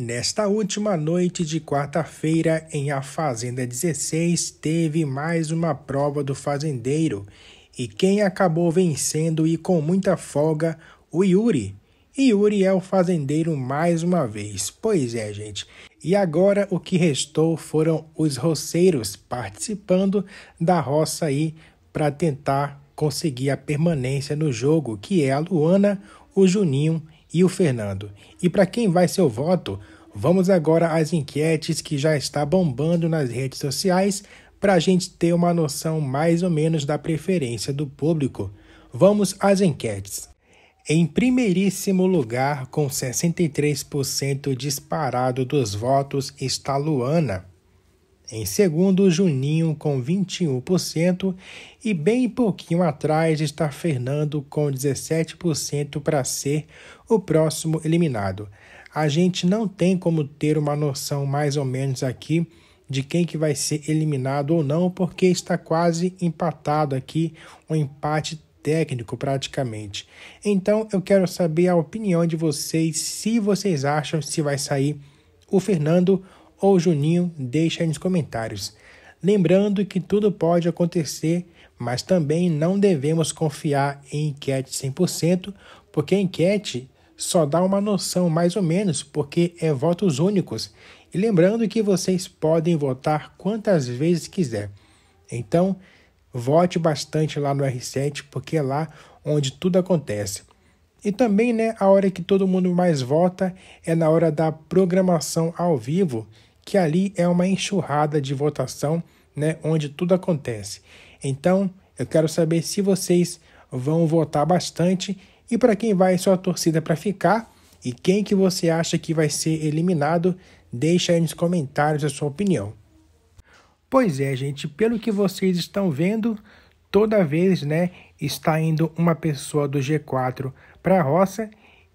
Nesta última noite de quarta-feira, em A Fazenda 16, teve mais uma prova do fazendeiro. E quem acabou vencendo e com muita folga, o Yuri. Yuri é o fazendeiro mais uma vez. Pois é, gente. E agora o que restou foram os roceiros participando da roça aí para tentar conseguir a permanência no jogo, que é a Luana, o Juninho e o Fernando. E para quem vai seu voto, vamos agora às enquetes que já está bombando nas redes sociais para a gente ter uma noção mais ou menos da preferência do público. Vamos às enquetes. Em primeiríssimo lugar, com 63% disparado dos votos, está Luana. Em segundo, Juninho com 21% e bem pouquinho atrás está Fernando com 17% para ser o próximo eliminado. A gente não tem como ter uma noção mais ou menos aqui de quem que vai ser eliminado ou não, porque está quase empatado aqui, um empate técnico praticamente. Então eu quero saber a opinião de vocês, se vocês acham se vai sair o Fernando ou Juninho, deixe aí nos comentários. Lembrando que tudo pode acontecer, mas também não devemos confiar em enquete 100%, porque a enquete só dá uma noção mais ou menos, porque é votos únicos. E lembrando que vocês podem votar quantas vezes quiser. Então, vote bastante lá no R7, porque é lá onde tudo acontece. E também, né, a hora que todo mundo mais vota é na hora da programação ao vivo que ali é uma enxurrada de votação, né, onde tudo acontece. Então, eu quero saber se vocês vão votar bastante e para quem vai sua torcida para ficar e quem que você acha que vai ser eliminado, deixa aí nos comentários a sua opinião. Pois é, gente, pelo que vocês estão vendo, toda vez, né, está indo uma pessoa do G4 para a roça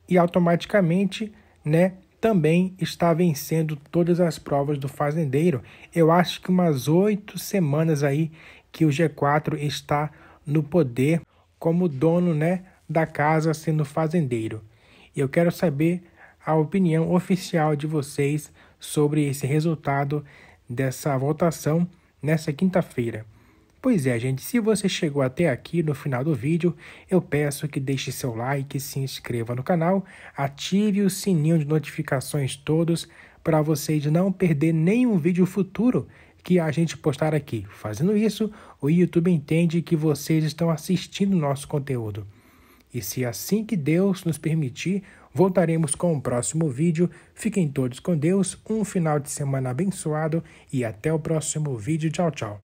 e automaticamente, né, também está vencendo todas as provas do fazendeiro. Eu acho que umas oito semanas aí que o G4 está no poder como dono né, da casa sendo fazendeiro. Eu quero saber a opinião oficial de vocês sobre esse resultado dessa votação nessa quinta-feira. Pois é, gente, se você chegou até aqui no final do vídeo, eu peço que deixe seu like, se inscreva no canal, ative o sininho de notificações todos para vocês não perder nenhum vídeo futuro que a gente postar aqui. Fazendo isso, o YouTube entende que vocês estão assistindo nosso conteúdo. E se assim que Deus nos permitir, voltaremos com o próximo vídeo. Fiquem todos com Deus, um final de semana abençoado e até o próximo vídeo. Tchau, tchau.